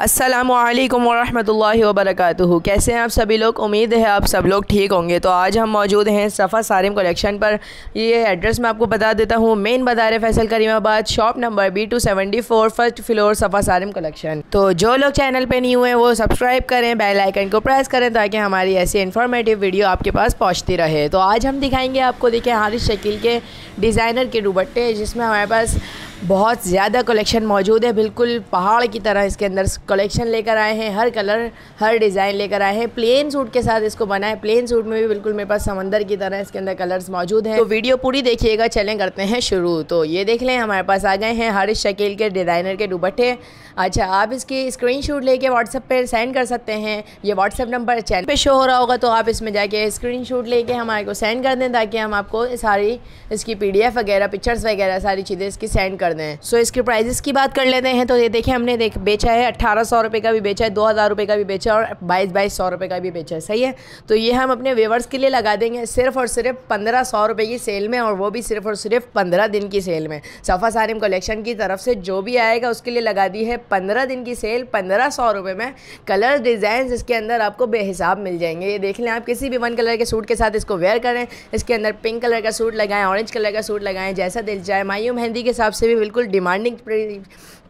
असलम वरहमल वबरक कैसे हैं आप सभी लोग उम्मीद है आप सब लोग ठीक होंगे तो आज हम मौजूद हैं सफ़ा सारिम कलेक्शन पर ये एड्रेस मैं आपको बता देता हूँ मेन बाजार Faisal Karimabad shop number B two seventy four first floor Safa Sarim collection तो जो लोग चैनल पर नहीं हुए वो सब्सक्राइब करें बेल आइकन को प्रेस करें ताकि हमारी ऐसी इन्फॉर्मेटिव वीडियो आपके पास पहुँचती रहे तो आज हम दिखाएँगे आपको देखें हारिस शकील के डिज़ाइनर के दुबट्टे जिसमें हमारे पास बहुत ज़्यादा कलेक्शन मौजूद है बिल्कुल पहाड़ की तरह इसके अंदर कलेक्शन लेकर आए हैं हर कलर हर डिज़ाइन लेकर आए हैं प्लेन सूट के साथ इसको बनाए प्लेन सूट में भी बिल्कुल मेरे पास समंदर की तरह इसके अंदर कलर्स मौजूद हैं तो वीडियो पूरी देखिएगा चलें करते हैं शुरू तो ये देख लें हमारे पास आ गए हैं हर शकील के डिज़ाइनर के दुबट्टे अच्छा आप इसकी स्क्रीन शूट लेके व्हाट्सअप पर सेंड कर सकते हैं ये व्हाट्सअप नंबर चैनल पर शो हो रहा होगा तो आप इसमें जाके स्क्रीन शूट लेके हमारे को सेंड कर दें ताकि हम आपको सारी इसकी पी वगैरह पिक्चर्स वगैरह सारी चीज़ें इसकी सेंड कर कर दें सो so, इसके प्राइजेस की बात कर लेते हैं तो ये देखिए हमने देख बेचा है अट्ठारह सौ रुपये का भी बेचा है दो हज़ार रुपये का भी बेचा है और बाईस बाईस सौ रुपये का भी बेचा है सही है तो ये हम अपने वेवर्स के लिए लगा देंगे सिर्फ और सिर्फ पंद्रह सौ रुपये की सेल में और वो भी सिर्फ और सिर्फ पंद्रह दिन की सेल में सफ़ा सारिम कलेक्शन की तरफ से जो भी आएगा उसके लिए लगा दी है पंद्रह दिन की सेल पंद्रह सौ रुपये में कलर डिज़ाइन इसके अंदर आपको बेहिसाब मिल जाएंगे ये देख लें आप किसी भी वन कलर के सूट के साथ इसको वेयर करें इसके अंदर पिंक कलर का सूट लगाएं ऑरेंज कलर का सूट लगाएं जैसा दिल जाए मायू मेहंदी के हिसाब से भी बिल्कुल डिमांडिंग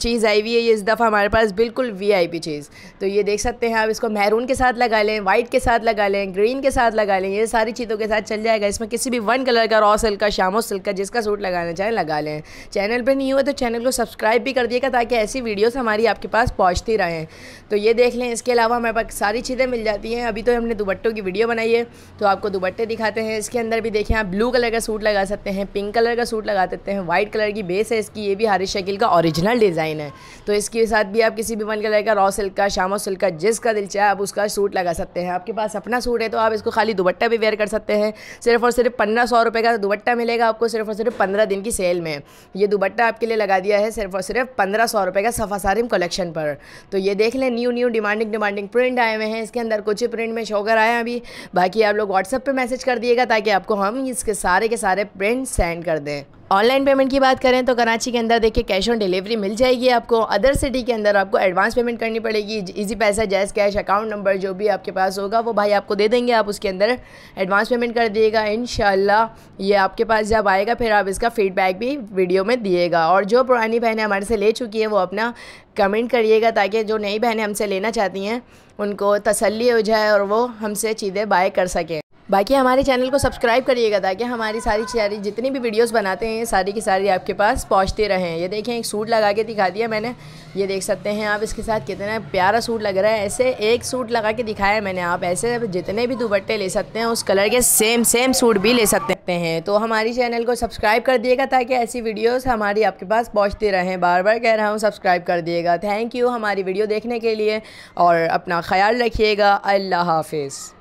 चीज़ आई हुई है ये इस दफ़ा हमारे पास बिल्कुल वीआईपी चीज़ तो ये देख सकते हैं आप इसको मैरून के साथ लगा लें वाइट के साथ लगा लें ग्रीन के साथ लगा लें ये सारी चीज़ों के साथ चल जाएगा इसमें किसी भी वन कलर का रॉ सिल्क का शामो सिल्क का जिसका सूट लगाना चाहें लगा लें चैनल पर नहीं हुआ तो चैनल को सब्सक्राइब भी कर दिएगा ताकि ऐसी वीडियोज़ हमारी आपके पास पहुँचती रहें तो ये देख लें इसके अलावा हमारे पास सारी चीज़ें मिल जाती हैं अभी तो हमने दुबट्टों की वीडियो बनाई है तो आपको दुबट्टे दिखाते हैं इसके अंदर भी देखें आप ब्लू कलर का सूट लगा सकते हैं पिंक कलर का सूट लगा सकते हैं वाइट कलर की बेस है इसकी कि ये भी हारिश शकील का ओरिजिनल डिज़ाइन है तो इसके साथ भी आप किसी भी मन का लगेगा रॉ सिल्क का शामो सिल्क का जिसका दिल चाहे आप उसका सूट लगा सकते हैं आपके पास अपना सूट है तो आप इसको खाली दुपट्टा भी वेयर कर सकते हैं सिर्फ और सिर्फ पंद्रह सौ रुपये का दुपट्टा मिलेगा आपको सिर्फ और सिर्फ पंद्रह दिन की सेल में ये दुपट्टा आपके लिए लगा दिया है सिर्फ और सिर्फ पंद्रह सौ रुपये का सफ़ा सारिम कलेक्शन पर तो ये देख लें new new demanding demanding print आए हुए हैं इसके अंदर कुछ ही प्रिंट में शोकर आए हैं अभी बाकी आप लोग व्हाट्सअप पर मैसेज कर दिएगा ताकि आपको हम इसके सारे के सारे प्रिंट सेंड कर दें ऑनलाइन पेमेंट की बात करें तो कराची के अंदर देखिए कैश ऑन डिलीवरी मिल जाएगी आपको अदर सिटी के अंदर आपको एडवांस पेमेंट करनी पड़ेगी इजी पैसा जैस कैश अकाउंट नंबर जो भी आपके पास होगा वो भाई आपको दे देंगे आप उसके अंदर एडवांस पेमेंट कर दिएगा इन ये आपके पास जब आएगा फिर आप इसका फीडबैक भी वीडियो में दिएगा और जो पुरानी बहनें हमारे से ले चुकी हैं वो अपना कमेंट करिएगा ताकि जो नई बहनें हमसे लेना चाहती हैं उनको तसली हो जाए और वो हमसे चीज़ें बाय कर सकें बाकी हमारे चैनल को सब्सक्राइब करिएगा ताकि हमारी सारी सारी जितनी भी वीडियोस बनाते हैं सारी की सारी आपके पास पहुंचते रहें ये देखें एक सूट लगा के दिखा दिया मैंने ये देख सकते हैं आप इसके साथ कितना प्यारा सूट लग रहा है ऐसे एक सूट लगा के दिखाया मैंने आप ऐसे जितने भी दुपट्टे ले सकते हैं उस कलर के सेम सेम सूट भी ले सकते हैं तो हमारी चैनल को सब्सक्राइब कर दिएगा ताकि ऐसी वीडियोज़ हमारी आपके पास पहुँचती रहें बार बार कह रहा हूँ सब्सक्राइब कर दिएगा थैंक यू हमारी वीडियो देखने के लिए और अपना ख्याल रखिएगा अल्लाह हाफिज़